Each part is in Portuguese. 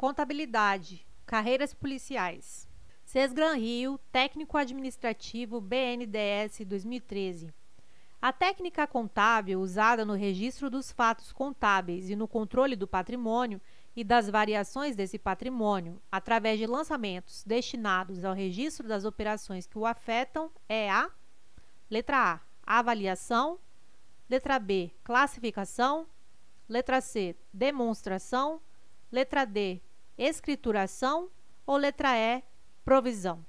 Contabilidade, carreiras policiais. Cesgran Rio, técnico administrativo BNDS 2013. A técnica contábil usada no registro dos fatos contábeis e no controle do patrimônio e das variações desse patrimônio, através de lançamentos destinados ao registro das operações que o afetam, é a letra A, avaliação, letra B, classificação, letra C, demonstração, letra D, escrituração ou letra E, provisão.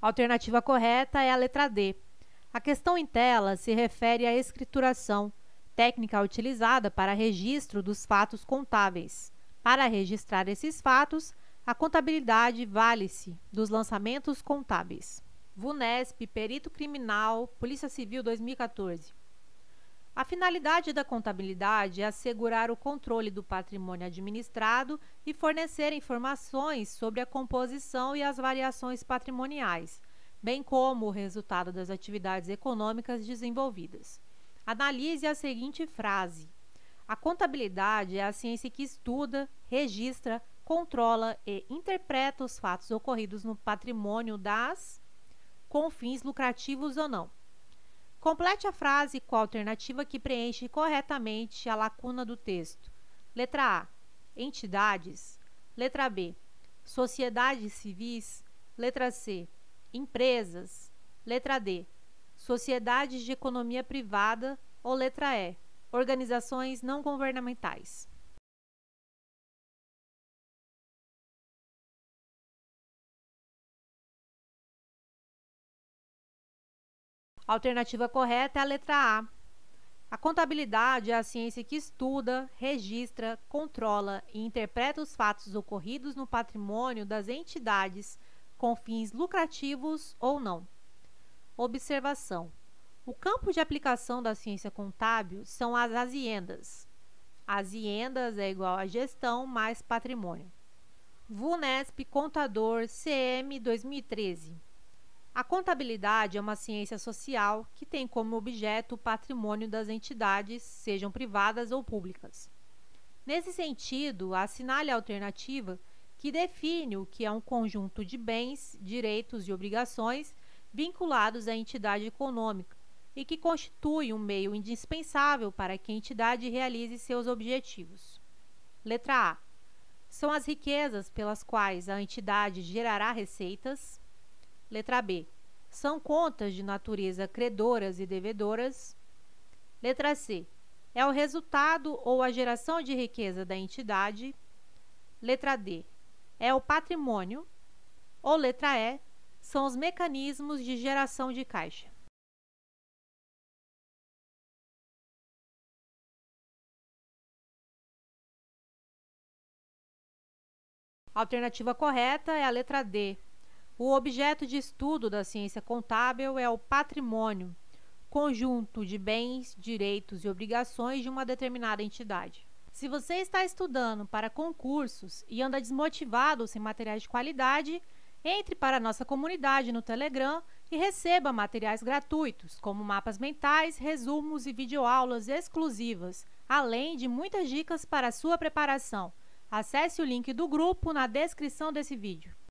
A alternativa correta é a letra D. A questão em tela se refere à escrituração, técnica utilizada para registro dos fatos contábeis. Para registrar esses fatos, a contabilidade vale-se dos lançamentos contábeis. VUNESP, Perito Criminal, Polícia Civil 2014. A finalidade da contabilidade é assegurar o controle do patrimônio administrado e fornecer informações sobre a composição e as variações patrimoniais, bem como o resultado das atividades econômicas desenvolvidas. Analise a seguinte frase: A contabilidade é a ciência que estuda, registra, controla e interpreta os fatos ocorridos no patrimônio das com fins lucrativos ou não. Complete a frase com a alternativa que preenche corretamente a lacuna do texto. Letra A: entidades. Letra B: sociedades civis. Letra C: empresas. Letra D: sociedades de economia privada. Ou letra E: organizações não governamentais. A alternativa correta é a letra A. A contabilidade é a ciência que estuda, registra, controla e interpreta os fatos ocorridos no patrimônio das entidades com fins lucrativos ou não. Observação: O campo de aplicação da ciência contábil são as aziendas. Aziendas é igual a gestão mais patrimônio. VUNESP Contador CM 2013. A contabilidade é uma ciência social que tem como objeto o patrimônio das entidades, sejam privadas ou públicas. Nesse sentido, assinale a alternativa que define o que é um conjunto de bens, direitos e obrigações vinculados à entidade econômica e que constitui um meio indispensável para que a entidade realize seus objetivos. Letra A. São as riquezas pelas quais a entidade gerará receitas. Letra B. São contas de natureza credoras e devedoras. Letra C. É o resultado ou a geração de riqueza da entidade. Letra D. É o patrimônio. Ou letra E. São os mecanismos de geração de caixa. A alternativa correta é a letra D, o objeto de estudo da ciência contábil é o patrimônio, conjunto de bens, direitos e obrigações de uma determinada entidade. Se você está estudando para concursos e anda desmotivado sem materiais de qualidade, entre para a nossa comunidade no Telegram e receba materiais gratuitos, como mapas mentais, resumos e videoaulas exclusivas, além de muitas dicas para a sua preparação. Acesse o link do grupo na descrição desse vídeo.